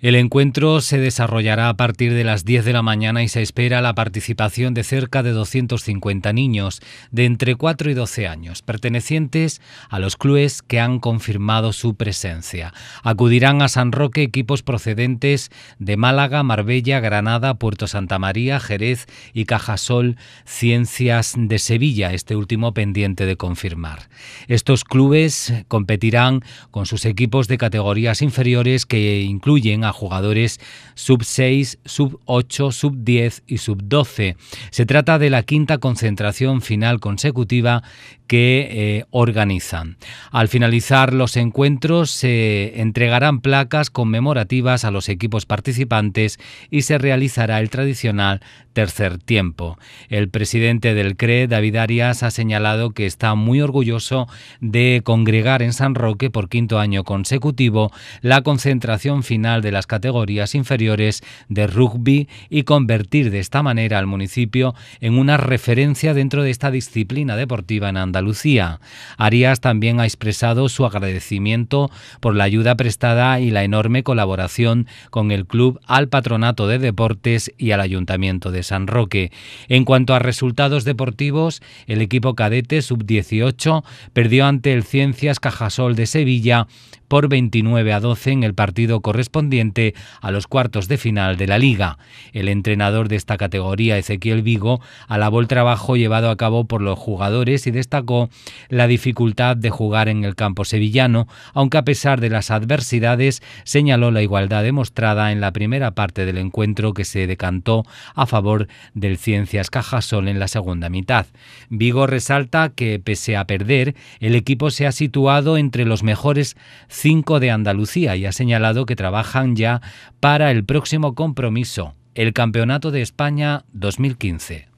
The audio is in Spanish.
El encuentro se desarrollará a partir de las 10 de la mañana y se espera la participación de cerca de 250 niños de entre 4 y 12 años, pertenecientes a los clubes que han confirmado su presencia. Acudirán a San Roque equipos procedentes de Málaga, Marbella, Granada, Puerto Santa María, Jerez y Cajasol Ciencias de Sevilla, este último pendiente de confirmar. Estos clubes competirán con sus equipos de categorías inferiores que incluyen jugadores sub 6, sub 8, sub 10 y sub 12. Se trata de la quinta concentración final consecutiva que eh, organizan. Al finalizar los encuentros se entregarán placas conmemorativas a los equipos participantes y se realizará el tradicional tercer tiempo. El presidente del CRE, David Arias, ha señalado que está muy orgulloso de congregar en San Roque por quinto año consecutivo la concentración final de la categorías inferiores de rugby y convertir de esta manera al municipio en una referencia dentro de esta disciplina deportiva en Andalucía. Arias también ha expresado su agradecimiento por la ayuda prestada y la enorme colaboración con el club al Patronato de Deportes y al Ayuntamiento de San Roque. En cuanto a resultados deportivos, el equipo cadete sub-18 perdió ante el Ciencias Cajasol de Sevilla por 29 a 12 en el partido correspondiente a los cuartos de final de la liga. El entrenador de esta categoría, Ezequiel Vigo, alabó el trabajo llevado a cabo por los jugadores y destacó la dificultad de jugar en el campo sevillano, aunque a pesar de las adversidades señaló la igualdad demostrada en la primera parte del encuentro que se decantó a favor del Ciencias Cajasol en la segunda mitad. Vigo resalta que pese a perder, el equipo se ha situado entre los mejores cinco de Andalucía y ha señalado que trabajan para el próximo compromiso, el Campeonato de España 2015.